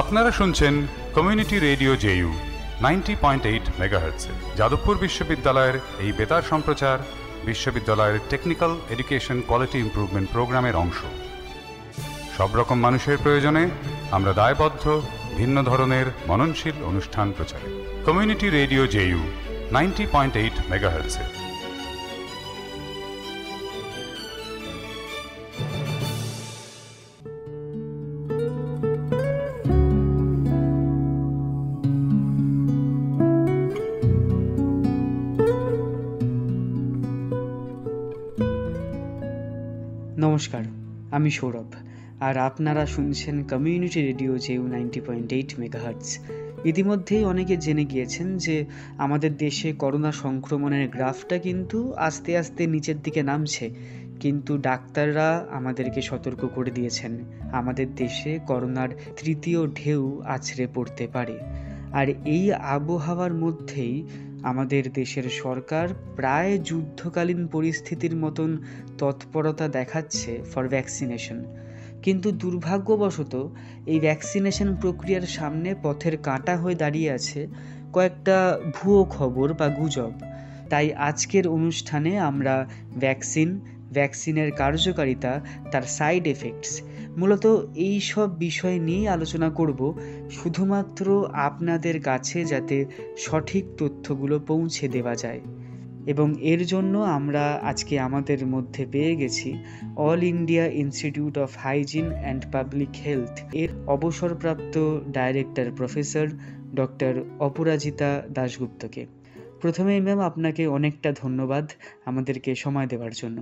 আপনারা শুনছেন community radio JU ninety point eight Jadavpur বিশ্ববিদ্যালয়ের এই বেতার সম্প্রচার বিশ্ববিদ্যালয়ের টেকনিক্যাল এডুকেশন কোয়ালিটি ইম্প্রুভমেন্ট প্রোগ্রামের অংশ সব রকম মানুষের প্রয়োজনে আমরা দায়বদ্ধ ভিন্ন ধরনের মননশীল অনুষ্ঠান প্রচারে community radio JU ninety point eight মেগাহার্টসে নমস্কার আমি সৌরভ আর আপনারা শুনছেন community radio JU ninety point eight megahertz ইতিমধ্যেই অনেকে জেনে গিয়েছেন যে আমাদের দেশে করোনা সংক্রমণের গ্রাফটা কিন্তু আস্তে আস্তে নিচের দিকে নামছে কিন্তু ডাক্তাররা আমাদেরকে সতর্ক করে দিয়েছেন আমাদের দেশে করোনার তৃতীয় ঢেউ আছড়ে পড়তে পারে আর এই আবহাওয়ার মধ্যেই আমাদের দেশের সরকার প্রায় যুদ্ধকালীন পরিস্থিতির মতন তৎপরতা দেখাচ্ছে ফর ভ্যাকসিনেশন কিন্তু দুর্ভাগ্যবশত এই ভ্যাকসিনেশন প্রক্রিয়ার সামনে পথের কাঁটা হয়ে দাঁড়িয়ে আছে কয়েকটা ভুয়ো খবর বা গুজব তাই আজকের অনুষ্ঠানে আমরা ভ্যাকসিন ভ্যাকসিনের কার্যকারিতা তার সাইড এফেক্টস মূলত এই সব বিষয় নিয়েই আলোচনা করব শুধুমাত্র আপনাদের কাছে যাতে সঠিক তথ্যগুলো পৌঁছে দেওয়া যায় এবং এর জন্য আমরা আজকে আমাদের মধ্যে পেয়ে গেছি All India Institute of Hygiene and Public Health এর অবসরপ্রাপ্ত ডাইরেক্টর প্রফেসর ডক্টর অপরাজিতা দাশগুপ্তকে প্রথমে ম্যাম আপনাকে অনেকটা ধন্যবাদ আমাদেরকে সময় দেওয়ার জন্য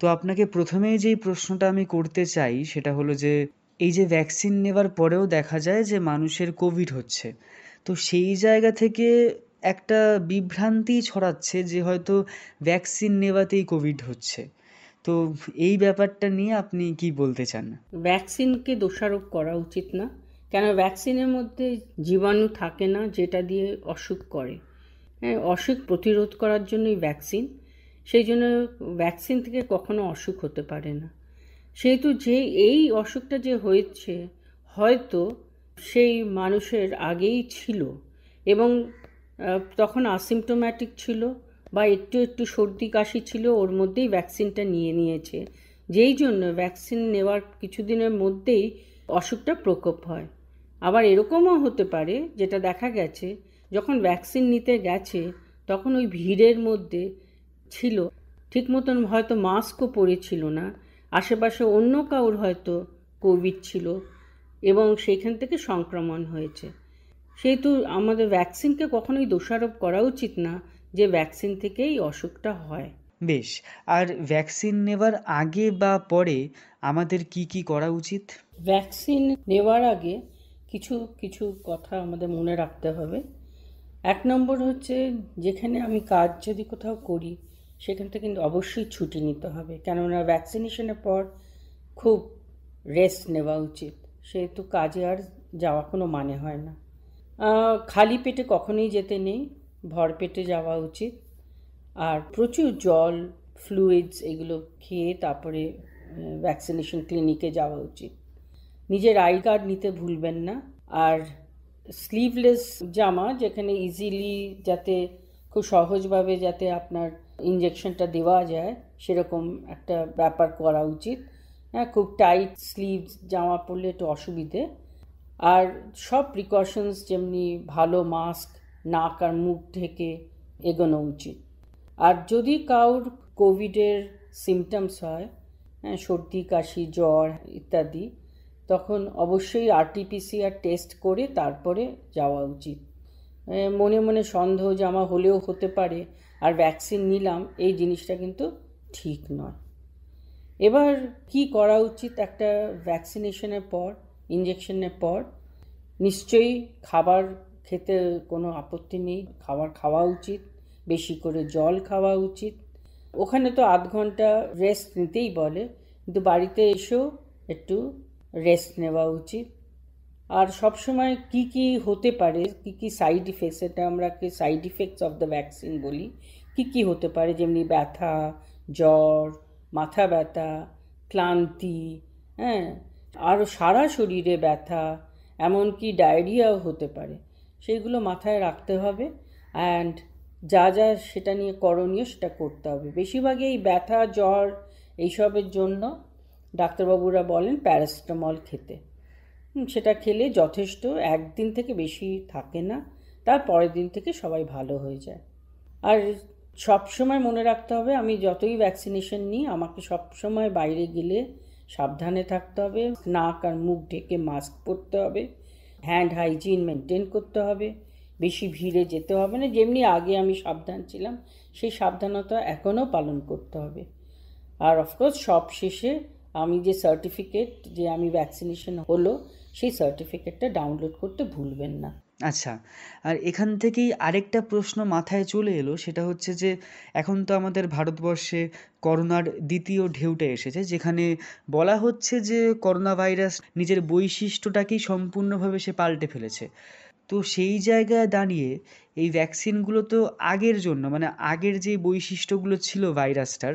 তো আপনাকে প্রথমেই যেই প্রশ্নটা আমি করতে চাই সেটা হলো যে এই যে ভ্যাকসিন নেওয়ার পরেও দেখা যায় যে মানুষের কোভিড হচ্ছে তো সেই জায়গা থেকে একটা বিভ্রান্তি ছড়াচ্ছে যে হয়তো ভ্যাকসিন নেওয়াতেই কোভিড হচ্ছে তো এই ব্যাপারটা নিয়ে আপনি কি বলতে চান ভ্যাকসিনকে দোষারোপ করা উচিত না কেন ভ্যাকসিনের মধ্যে জীবাণু থাকে না যেটা দিয়ে অসুখ করে হ্যাঁ অসুখ প্রতিরোধ করার জন্যই ভ্যাকসিন সেই জন্য ভ্যাকসিন থেকে কখনো অসুখ হতে পারে না সেহেতু যে এই অসুখটা যে হয়েছে হয়তো সেই মানুষের আগেই ছিল এবং তখন আসিমটোম্যাটিক ছিল বা একটু একটু সর্দি কাশি ছিল ওর মধ্যেই ভ্যাকসিনটা নিয়ে নিয়েছে যেই জন্য ভ্যাকসিন নেওয়ার কিছুদিনের মধ্যেই অসুখটা প্রকোপ হয় আবার এরকমও হতে পারে যেটা দেখা গেছে যখন ভ্যাকসিন নিতে গেছে তখন ওই ভিড়ের মধ্যে ছিল ঠিক মতন হয়তো মাস্কও পরেছিল না আশেপাশে অন্য কাউর হয়তো কোভিড ছিল এবং সেইখান থেকে সংক্রমণ হয়েছে সেহেতু আমাদের ভ্যাকসিনকে কখনোই দোষারোপ করা উচিত না যে ভ্যাকসিন থেকেই অসুখটা হয় বেশ আর ভ্যাকসিন নেওয়ার আগে বা পরে আমাদের কি কি করা উচিত ভ্যাকসিন নেওয়ার আগে কিছু কিছু কথা আমাদের মনে রাখতে হবে এক নম্বর হচ্ছে যেখানে আমি কাজ যদি কোথাও করি সেখান থেকে কিন্তু অবশ্যই ছুটি নিতে হবে কেননা ভ্যাকসিনেশনের পর খুব রেস্ট নেওয়া উচিত সেহেতু কাজে আর যাওয়া কোনো মানে হয় না খালি পেটে কখনোই যেতে নেই ভর পেটে যাওয়া উচিত আর প্রচুর জল ফ্লুইডস এগুলো খেয়ে তারপরে ভ্যাকসিনেশন ক্লিনিকে যাওয়া উচিত নিজের আই কার্ড নিতে ভুলবেন না আর স্লিভলেস জামা যেখানে ইজিলি যাতে খুব সহজভাবে যাতে আপনার ইঞ্জেকশনটা দেওয়া যায় সেরকম একটা ব্যাপার করা উচিত হ্যাঁ খুব টাইট স্লিভস জামা পরলে একটু অসুবিধে আর সব প্রিকশনস যেমনি ভালো মাস্ক নাক আর মুখ ঢেকে এগোনো উচিত আর যদি কাউর কোভিডের সিমটমস হয় হ্যাঁ সর্দি কাশি জ্বর ইত্যাদি তখন অবশ্যই আরটিপিসিআর টেস্ট করে তারপরে যাওয়া উচিত মনে মনে সন্দেহ যে আমার হলেও হতে পারে আর ভ্যাকসিন নিলাম এই জিনিসটা কিন্তু ঠিক নয় এবার কি করা উচিত একটা ভ্যাকসিনেশনের পর ইঞ্জেকশনের পর নিশ্চয়ই খাবার খেতে কোনো আপত্তি নেই খাবার খাওয়া উচিত বেশি করে জল খাওয়া উচিত ওখানে তো আধ ঘন্টা রেস্ট নিতেই বলে কিন্তু বাড়িতে এসেও একটু রেস্ট নেওয়া উচিত আর সবসময় কি কি হতে পারে কি কি সাইড ইফেক্টস এটা আমরা কি side effects of the vaccine বলি কি কি হতে পারে যেমনি ব্যথা জ্বর মাথা ব্যথা ক্লান্তি হ্যাঁ আরও সারা শরীরে ব্যথা এমনকি ডায়রিয়াও হতে পারে সেইগুলো মাথায় রাখতে হবে অ্যান্ড যা যা সেটা নিয়ে করণীয় সেটা করতে হবে বেশিরভাগই এই ব্যথা জ্বর এইসবের জন্য ডাক্তারবাবুরা বলেন প্যারাসিটামল খেতে সেটা খেলে যথেষ্ট একদিন থেকে বেশি থাকে না তার পরের দিন থেকে সবাই ভালো হয়ে যায় আর সব সময় মনে রাখতে হবে আমি যতই ভ্যাকসিনেশন নিই আমাকে সব সময় বাইরে গেলে সাবধানে থাকতে হবে নাক আর মুখ ঢেকে মাস্ক পরতে হবে হ্যান্ড হাইজিন মেনটেন করতে হবে বেশি ভিড়ে যেতে হবে না যেমনি আগে আমি সাবধান ছিলাম সেই সাবধানতা এখনও পালন করতে হবে আর অফকোর্স সব শেষে আমি যে সার্টিফিকেট যে আমি ভ্যাকসিনেশন হলো সেই সার্টিফিকেটটা ডাউনলোড করতে ভুলবেন না আচ্ছা আর এখান থেকেই আরেকটা প্রশ্ন মাথায় চলে এলো সেটা হচ্ছে যে এখন তো আমাদের ভারতবর্ষে করোনার দ্বিতীয় ঢেউটা এসেছে যেখানে বলা হচ্ছে যে করোনা ভাইরাস নিজের বৈশিষ্ট্যটাকেই সম্পূর্ণভাবে সে পাল্টে ফেলেছে তো সেই জায়গায় দাঁড়িয়ে এই ভ্যাকসিনগুলো তো আগের জন্য মানে আগের যে বৈশিষ্ট্যগুলো ছিল ভাইরাসটার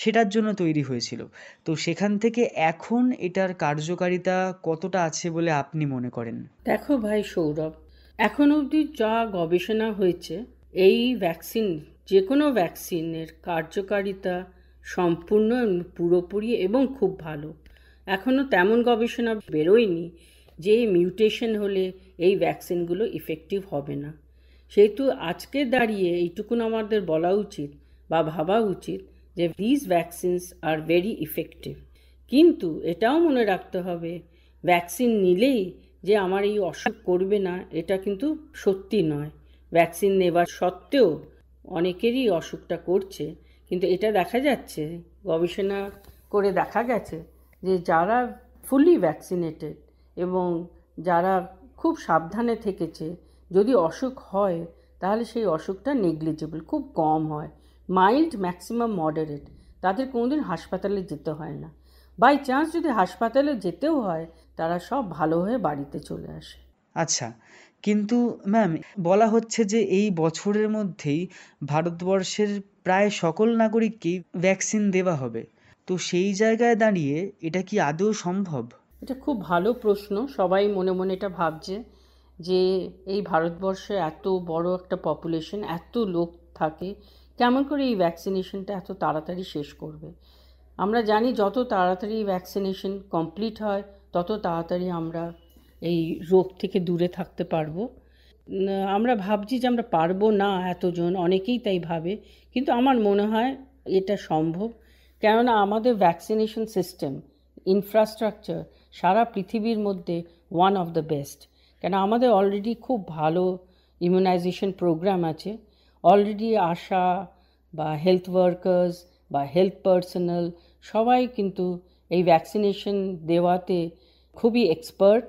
সেটার জন্য তৈরি হয়েছিল তো সেখান থেকে এখন এটার কার্যকারিতা কতটা আছে বলে আপনি মনে করেন দেখো ভাই সৌরভ এখন অবধি যা গবেষণা হয়েছে এই ভ্যাকসিন যে কোনো ভ্যাকসিনের কার্যকারিতা সম্পূর্ণ পুরোপুরি এবং খুব ভালো এখনও তেমন গবেষণা বেরোয়নি যে মিউটেশন হলে এই ভ্যাকসিনগুলো ইফেক্টিভ হবে না সেহেতু আজকে দাঁড়িয়ে এইটুকুন আমাদের বলা উচিত বা ভাবা উচিত যে these vaccines are very effective কিন্তু এটাও মনে রাখতে হবে ভ্যাকসিন নিলেই যে আমার এই অসুখ করবে না এটা কিন্তু সত্যি নয় ভ্যাকসিন নেবার সত্ত্বেও অনেকেরই অসুখটা করছে কিন্তু এটা দেখা যাচ্ছে গবেষণা করে দেখা গেছে যে যারা ফুলি ভ্যাকসিনেটেড এবং যারা খুব সাবধানে থেকেছে যদি অসুখ হয় তাহলে সেই অসুখটা নেগলিজেবল খুব কম হয় মাইল্ড ম্যাক্সিমাম মডারেট তাদের কোনোদিন হাসপাতালে যেতে হয় না বাই চান্স যদি হাসপাতালে যেতেও হয় তারা সব ভালো হয়ে বাড়িতে চলে আসে আচ্ছা কিন্তু ম্যাম বলা হচ্ছে যে এই বছরের মধ্যেই ভারতবর্ষের প্রায় সকল নাগরিককেই ভ্যাকসিন দেওয়া হবে তো সেই জায়গায় দাঁড়িয়ে এটা কি আদৌ সম্ভব এটা খুব ভালো প্রশ্ন সবাই মনে মনে এটা ভাবছে যে এই ভারতবর্ষে এত বড় একটা পপুলেশন এত লোক থাকে কেমন করে এই ভ্যাকসিনেশনটা এত তাড়াতাড়ি শেষ করবে আমরা জানি যত তাড়াতাড়ি ভ্যাকসিনেশন কমপ্লিট হয় তত তাড়াতাড়ি আমরা এই রোগ থেকে দূরে থাকতে পারবো আমরা ভাবছি যে আমরা পারবো না এতজন অনেকেই তাই ভাবে কিন্তু আমার মনে হয় এটা সম্ভব কেননা আমাদের ভ্যাকসিনেশন সিস্টেম ইনফ্রাস্ট্রাকচার সারা পৃথিবীর মধ্যে ওয়ান অফ দ্য বেস্ট কেন আমাদের অলরেডি খুব ভালো ইমিউনাইজেশন প্রোগ্রাম আছে অলরেডি আশা বা হেলথ ওয়ার্কার্স বা হেলথ পার্সোনাল সবাই কিন্তু এই ভ্যাকসিনেশন দেওয়াতে খুবই এক্সপার্ট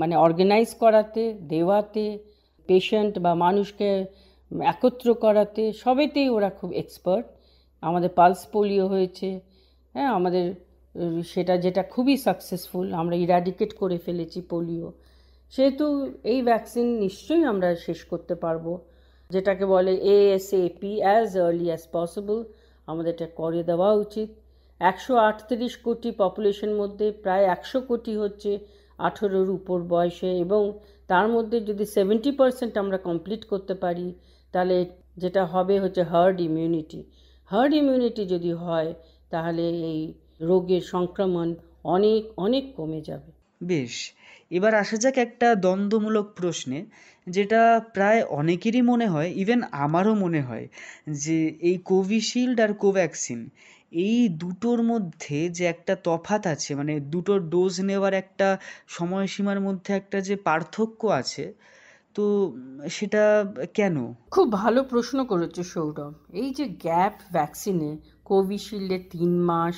মানে অর্গানাইজ করাতে দেওয়াতে পেশেন্ট বা মানুষকে একত্র করাতে সবেতেই ওরা খুব এক্সপার্ট আমাদের পালস পোলিও হয়েছে হ্যাঁ আমাদের সেটা যেটা খুবই সাকসেসফুল আমরা ইরাডিকেট করে ফেলেছি পোলিও সেহেতু এই ভ্যাকসিন নিশ্চয়ই আমরা শেষ করতে পারবো যেটাকে বলে ASAP as early as possible আমাদের এটা করে দেওয়া উচিত একশো আটত্রিশ কোটি পপুলেশন মধ্যে প্রায় একশো কোটি হচ্ছে আঠেরোর উপর বয়সে এবং তার মধ্যে যদি সেভেন্টি পার্সেন্ট আমরা কমপ্লিট করতে পারি তাহলে যেটা হবে হচ্ছে হার্ড ইমিউনিটি হার্ড ইমিউনিটি যদি হয় তাহলে এই রোগের সংক্রমণ অনেক অনেক কমে যাবে বেশ এবার আসা যাক একটা দ্বন্দ্বমূলক প্রশ্নে যেটা প্রায় অনেকেরই মনে হয় ইভেন আমারও মনে হয় যে এই কোভিশিল্ড আর কোভ্যাক্সিন এই দুটোর মধ্যে যে একটা তফাৎ আছে মানে দুটোর ডোজ নেওয়ার একটা সময়সীমার মধ্যে একটা যে পার্থক্য আছে তো সেটা কেন খুব ভালো প্রশ্ন করেছো সৌরভ এই যে গ্যাপ ভ্যাকসিনে কোভিশিল্ডে তিন মাস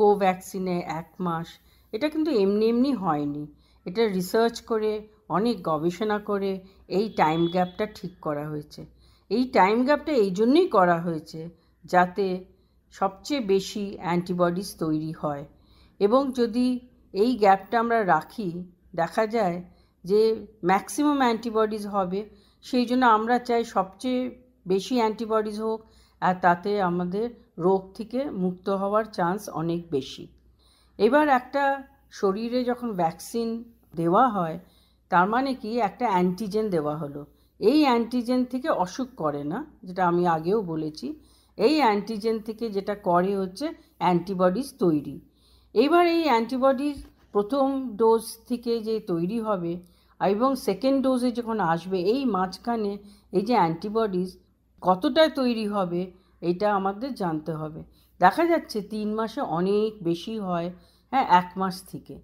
কোভ্যাক্সিনে এক মাস এটা কিন্তু এমনি এমনি হয়নি এটা রিসার্চ করে অনেক গবেষণা করে এই টাইম গ্যাপটা ঠিক করা হয়েছে এই টাইম গ্যাপটা এই জন্যই করা হয়েছে যাতে সবচেয়ে বেশি অ্যান্টিবডিস তৈরি হয় এবং যদি এই গ্যাপটা আমরা রাখি দেখা যায় যে ম্যাক্সিমাম অ্যান্টিবডিস হবে সেই জন্য আমরা চাই সবচেয়ে বেশি অ্যান্টিবডিস হোক আর তাতে আমাদের রোগ থেকে মুক্ত হওয়ার চান্স অনেক বেশি এবার একটা শরীরে যখন ভ্যাকসিন দেওয়া হয় তার মানে কি একটা অ্যান্টিজেন দেওয়া হলো এই অ্যান্টিজেন থেকে অসুখ করে না যেটা আমি আগেও বলেছি এই অ্যান্টিজেন থেকে যেটা করে হচ্ছে অ্যান্টিবডিজ তৈরি এইবার এই অ্যান্টিবডিজ প্রথম ডোজ থেকে যে তৈরি হবে এবং সেকেন্ড ডোজে যখন আসবে এই মাঝখানে এই যে অ্যান্টিবডিজ কতটা তৈরি হবে এটা আমাদের জানতে হবে দেখা যাচ্ছে তিন মাসে অনেক বেশি হয় হ্যাঁ এক মাস থেকে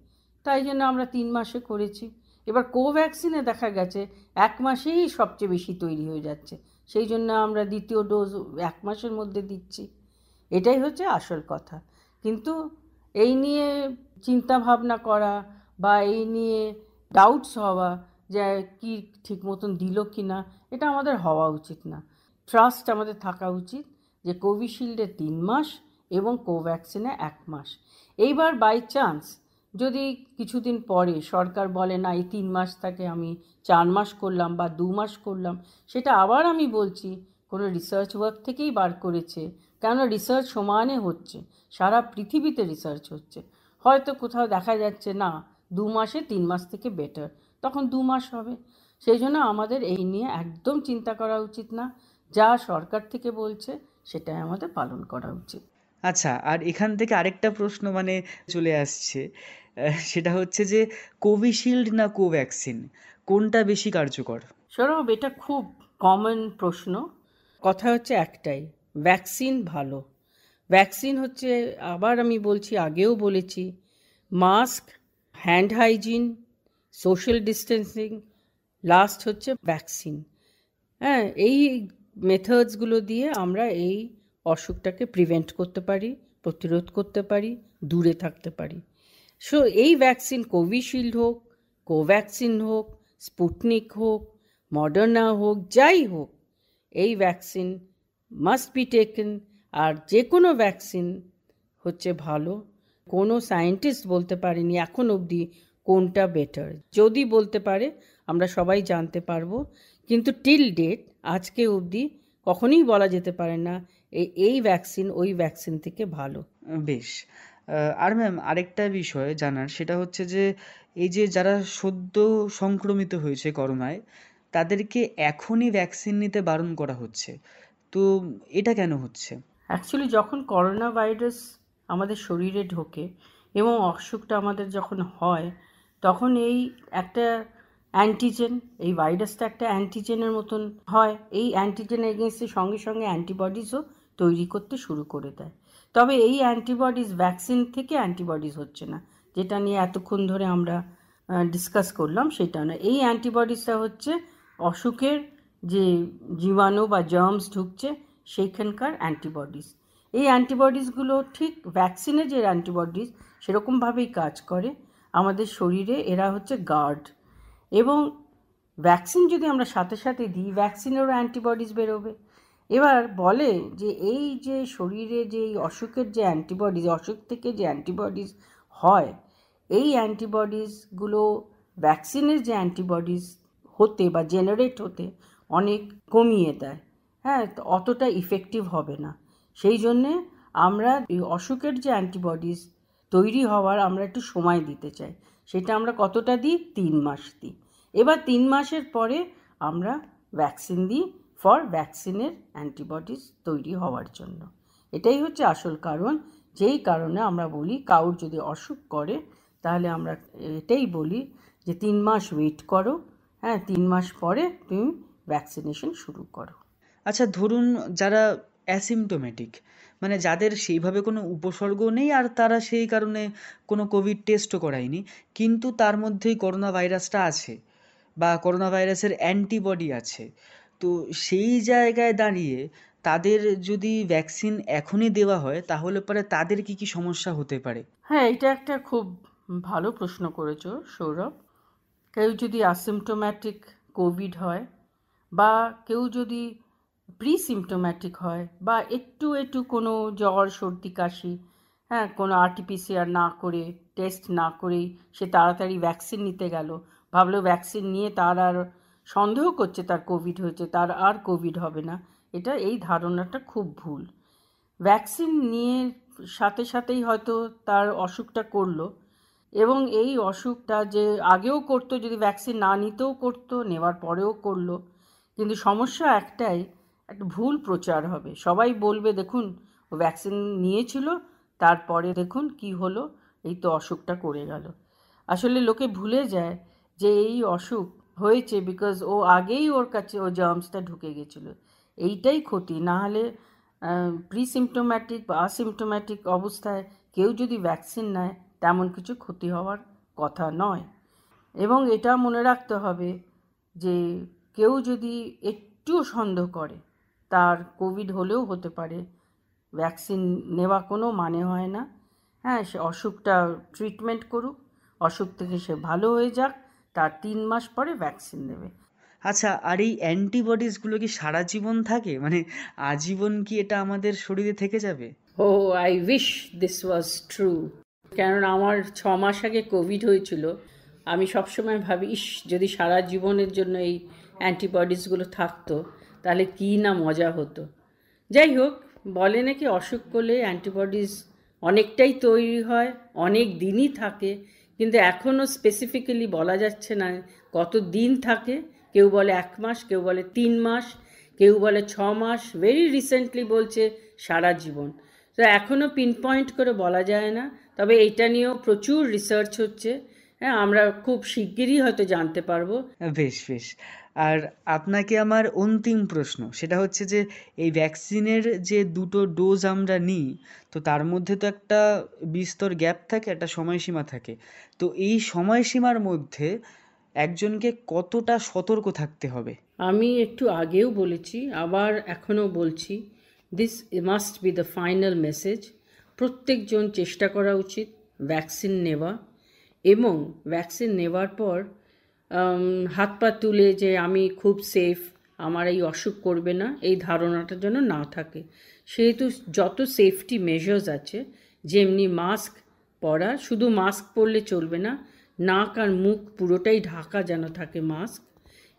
তাই জন্য আমরা তিন মাসে করেছি এবার কোভ্যাক্সিনে দেখা গেছে এক মাসেই সবচেয়ে বেশি তৈরি হয়ে যাচ্ছে সেই জন্য আমরা দ্বিতীয় ডোজ এক মাসের মধ্যে দিচ্ছি এটাই হচ্ছে আসল কথা কিন্তু এই নিয়ে চিন্তা ভাবনা করা বা এই নিয়ে ডাউটস হওয়া যে কি ঠিক মতন দিল কি না এটা আমাদের হওয়া উচিত না ট্রাস্ট আমাদের থাকা উচিত যে কোভিশিল্ডে তিন মাস এবং কোভ্যাক্সিনে এক মাস এইবার বাই চান্স যদি কিছুদিন পরে সরকার বলে না এই তিন মাস তাকে আমি চার মাস করলাম বা দু মাস করলাম সেটা আবার আমি বলছি কোনো রিসার্চ ওয়ার্ক থেকেই বার করেছে কেননা রিসার্চ সমানে হচ্ছে সারা পৃথিবীতে রিসার্চ হচ্ছে হয়তো কোথাও দেখা যাচ্ছে না দু মাসে তিন মাস থেকে বেটার তখন দু মাস হবে সেই জন্য আমাদের এই নিয়ে একদম চিন্তা করা উচিত না যা সরকার থেকে বলছে সেটাই আমাদের পালন করা উচিত আচ্ছা আর এখান থেকে আরেকটা প্রশ্ন মানে চলে আসছে সেটা হচ্ছে যে কোভিশিল্ড না কোভ্যাক্সিন কোনটা বেশি কার্যকর সৌরভ এটা খুব কমন প্রশ্ন কথা হচ্ছে একটাই ভ্যাকসিন ভালো ভ্যাকসিন হচ্ছে আবার আমি বলছি আগেও বলেছি mask hand hygiene social distancing last হচ্ছে ভ্যাকসিন হ্যাঁ এই মেথডসগুলো দিয়ে আমরা এই অসুখটাকে প্রিভেন্ট করতে পারি প্রতিরোধ করতে পারি দূরে থাকতে পারি সো এই ভ্যাকসিন কোভিশিল্ড হোক কোভ্যাক্সিন হোক স্পুটনিক হোক মডার্না হোক যাই হোক এই ভ্যাকসিন মাস্ট বি টেকেন আর যে কোনো ভ্যাকসিন হচ্ছে ভালো কোনো সায়েন্টিস্ট বলতে পারেনি এখন অবধি কোনটা বেটার যদি বলতে পারে আমরা সবাই জানতে পারবো কিন্তু টিল ডেট আজকে অবধি কখনোই বলা যেতে পারে না এই ভ্যাকসিন ওই ভ্যাকসিন থেকে ভালো বেশ আর ম্যাম আরেকটা বিষয় জানার সেটা হচ্ছে যে এই যে যারা সদ্য সংক্রমিত হয়েছে করোনায় তাদেরকে এখনই ভ্যাকসিন নিতে বারণ করা হচ্ছে তো এটা কেন হচ্ছে অ্যাকচুয়ালি যখন করোনা ভাইরাস আমাদের শরীরে ঢোকে এবং অসুখটা আমাদের যখন হয় তখন এই একটা অ্যান্টিজেন এই ভাইরাসটা একটা অ্যান্টিজেনের মতন হয় এই অ্যান্টিজেন এগেনস্টে সঙ্গে সঙ্গে অ্যান্টিবডিজও তৈরি করতে শুরু করে দেয় তবে এই অ্যান্টিবডিজ ভ্যাকসিন থেকে অ্যান্টিবডিজ হচ্ছে না যেটা নিয়ে এতক্ষণ ধরে আমরা ডিসকাস করলাম সেটা না এই অ্যান্টিবডিজটা হচ্ছে অসুখের যে জীবাণু বা জার্মস ঢুকছে সেইখানকার অ্যান্টিবডিজ এই অ্যান্টিবডিজগুলো ঠিক ভ্যাকসিনে যে অ্যান্টিবডিজ সেরকমভাবেই কাজ করে আমাদের শরীরে এরা হচ্ছে গার্ড এবং ভ্যাকসিন যদি আমরা সাথে সাথে দিই ভ্যাকসিনেরও অ্যান্টিবডিজ বেরোবে এবার বলে যে এই যে শরীরে যে এই অসুখের যে অ্যান্টিবডিজ অসুখ থেকে যে অ্যান্টিবডিজ হয় এই অ্যান্টিবডিজগুলো ভ্যাকসিনের যে অ্যান্টিবডিজ হতে বা জেনারেট হতে অনেক কমিয়ে দেয় হ্যাঁ অতটা ইফেক্টিভ হবে না সেই জন্যে আমরা এই অসুখের যে অ্যান্টিবডিজ তৈরি হওয়ার আমরা একটু সময় দিতে চাই সেটা আমরা কতটা দিই তিন মাস দিই এবার তিন মাসের পরে আমরা ভ্যাকসিন দিই ফর ভ্যাকসিনের অ্যান্টিবডিস তৈরি হওয়ার জন্য এটাই হচ্ছে আসল কারণ যেই কারণে আমরা বলি কাউর যদি অসুখ করে তাহলে আমরা এটাই বলি যে তিন মাস ওয়েট করো হ্যাঁ তিন মাস পরে তুমি ভ্যাকসিনেশন শুরু করো আচ্ছা ধরুন যারা অ্যাসিমটোমেটিক মানে যাদের সেইভাবে কোনো উপসর্গ নেই আর তারা সেই কারণে কোনো কোভিড টেস্টও করায়নি কিন্তু তার মধ্যেই করোনা ভাইরাসটা আছে বা করোনা ভাইরাসের অ্যান্টিবডি আছে তো সেই জায়গায় দাঁড়িয়ে তাদের যদি ভ্যাকসিন এখনই দেওয়া হয় তাহলে পরে তাদের কি কি সমস্যা হতে পারে হ্যাঁ এটা একটা খুব ভালো প্রশ্ন করেছো সৌরভ কেউ যদি অ্যাসিমটোম্যাটিক কোভিড হয় বা কেউ যদি প্রি সিমটোম্যাটিক হয় বা একটু একটু কোনো জ্বর সর্দি কাশি হ্যাঁ কোনো আরটিপিসিআর না করে টেস্ট না করেই সে তাড়াতাড়ি ভ্যাকসিন নিতে গেল ভাবলো ভ্যাকসিন নিয়ে তার আর সন্দেহ করছে তার কোভিড হয়েছে তার আর কোভিড হবে না এটা এই ধারণাটা খুব ভুল ভ্যাকসিন নিয়ে সাথে সাথেই হয়তো তার অসুখটা করলো এবং এই অসুখটা যে আগেও করতো যদি ভ্যাকসিন না নিতেও করতো নেওয়ার পরেও করলো কিন্তু সমস্যা একটাই একটা ভুল প্রচার হবে সবাই বলবে দেখুন ও ভ্যাকসিন নিয়েছিল তারপরে দেখুন কি হলো এই তো অসুখটা করে গেল আসলে লোকে ভুলে যায় যে এই অসুখ হয়েছে বিকজ ও আগেই ওর কাছে ও জার্মসটা ঢুকে গেছিলো এইটাই ক্ষতি না হলে প্রিসিমটোম্যাটিক বা আসিমটোম্যাটিক অবস্থায় কেউ যদি ভ্যাকসিন নেয় তেমন কিছু ক্ষতি হওয়ার কথা নয় এবং এটা মনে রাখতে হবে যে কেউ যদি একটু সন্দেহ করে তার কোভিড হলেও হতে পারে ভ্যাকসিন নেওয়া কোনো মানে হয় না হ্যাঁ সে অসুখটা ট্রিটমেন্ট করুক অসুখ থেকে সে ভালো হয়ে যাক তার তিন মাস পরে ভ্যাকসিন দেবে আচ্ছা আর এই অ্যান্টিবডিসগুলো কি সারা জীবন থাকে মানে আজীবন কি এটা আমাদের শরীরে থেকে যাবে oh I wish this was true কারণ আমার ছ মাস আগে কোভিড হয়েছিল আমি সবসময় ভাবি ইস যদি সারা জীবনের জন্য এই অ্যান্টিবডিসগুলো থাকতো তাহলে কী না মজা হতো যাই হোক বলে নাকি অসুখ করলে অ্যান্টিবডিস অনেকটাই তৈরি হয় অনেক দিনই থাকে কিন্তু এখনও স্পেসিফিক্যালি বলা যাচ্ছে না কত দিন থাকে কেউ বলে এক মাস কেউ বলে তিন মাস কেউ বলে ছ মাস ভেরি রিসেন্টলি বলছে সারা জীবন তো এখনও পিন পয়েন্ট করে বলা যায় না তবে এটা নিয়েও প্রচুর রিসার্চ হচ্ছে হ্যাঁ আমরা খুব শিগগিরই হয়তো জানতে পারবো বেশ বেশ আর আপনাকে আমার অন্তিম প্রশ্ন সেটা হচ্ছে যে এই ভ্যাকসিনের যে দুটো ডোজ আমরা নিই তো তার মধ্যে তো একটা বিস্তর গ্যাপ থাকে একটা সময়সীমা থাকে তো এই সময়সীমার মধ্যে একজনকে কতটা সতর্ক থাকতে হবে আমি একটু আগেও বলেছি আবার এখনও বলছি this must be the final message প্রত্যেকজন চেষ্টা করা উচিত ভ্যাকসিন নেওয়া এবং ভ্যাকসিন নেওয়ার পর হাত পা তুলে যে আমি খুব সেফ আমার এই অসুখ করবে না এই ধারণাটা যেন না থাকে সেহেতু যত সেফটি মেজার্স আছে যেমনি মাস্ক পরা শুধু মাস্ক পরলে চলবে না নাক আর মুখ পুরোটাই ঢাকা যেন থাকে মাস্ক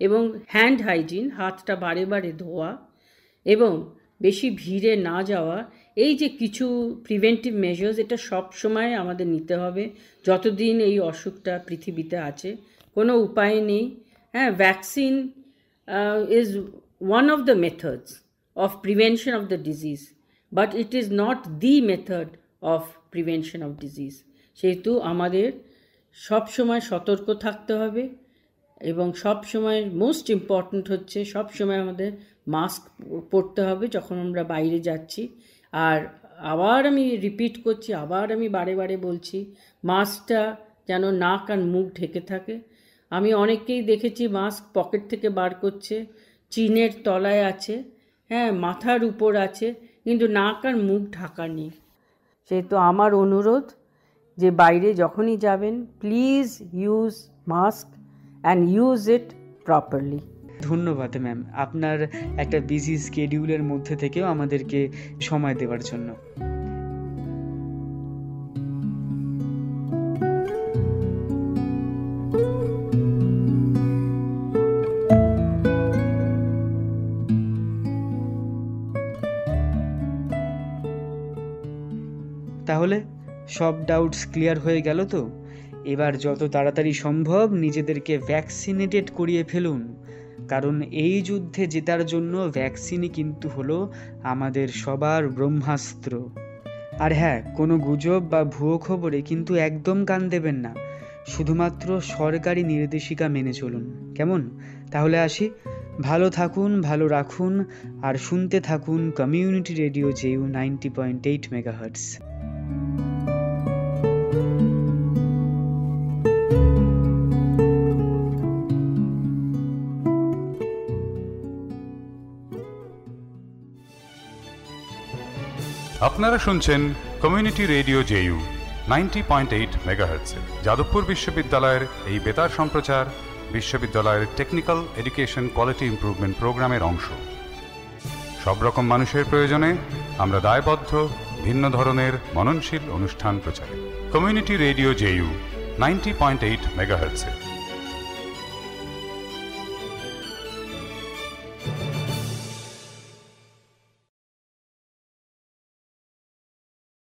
এবং হ্যান্ড হাইজিন হাতটা বারে বারে ধোয়া এবং বেশি ভিড়ে না যাওয়া এই যে কিছু প্রিভেন্টিভ মেজার্স এটা সব সময় আমাদের নিতে হবে যতদিন এই অসুখটা পৃথিবীতে আছে কোনো উপায় নেই হ্যাঁ vaccine is one of the methods of prevention of the disease but it is not the method of prevention of disease সেহেতু আমাদের সব সময় সতর্ক থাকতে হবে এবং সব সময় মোস্ট ইম্পর্ট্যান্ট হচ্ছে সব সময় আমাদের মাস্ক পরতে হবে যখন আমরা বাইরে যাচ্ছি আর আবার আমি রিপিট করছি আবার আমি বারে বারে বলছি মাস্কটা যেন নাক আর মুখ ঢেকে থাকে আমি অনেককেই দেখেছি মাস্ক পকেট থেকে বার করছে চিনের তলায় আছে হ্যাঁ মাথার উপর আছে কিন্তু নাক আর মুখ ঢাকা নেই সেহেতু আমার অনুরোধ যে বাইরে যখনই যাবেন please use mask and use it properly ধন্যবাদ ম্যাম আপনার একটা বিজি স্কেডিউলের মধ্যে থেকেও আমাদেরকে সময় দেওয়ার জন্য সব ডাউটস ক্লিয়ার হয়ে গেল তো এবার যত তাড়াতাড়ি সম্ভব নিজেদেরকে ভ্যাকসিনেটেড করিয়ে ফেলুন কারণ এই যুদ্ধে জেতার জন্য ভ্যাকসিনই কিন্তু হলো আমাদের সবার ব্রহ্মাস্ত্র আর হ্যাঁ কোনো গুজব বা ভুয়ো খবরে কিন্তু একদম কান দেবেন না শুধুমাত্র সরকারি নির্দেশিকা মেনে চলুন কেমন তাহলে আসি ভালো থাকুন ভালো রাখুন আর শুনতে থাকুন community radio JU ninety point eight megahertz আপনারা শুনছেন community radio JU ninety point eight মেগাহার্টসে যাদবপুর বিশ্ববিদ্যালয়ের এই বেতার সম্প্রচার বিশ্ববিদ্যালয়ের টেকনিক্যাল এডুকেশন কোয়ালিটি ইম্প্রুভমেন্ট প্রোগ্রামের অংশ সব রকম মানুষের প্রয়োজনে আমরা দায়বদ্ধ ভিন্ন ধরনের মননশীল অনুষ্ঠান প্রচারে community radio JU ninety point eight মেগাহার্টসে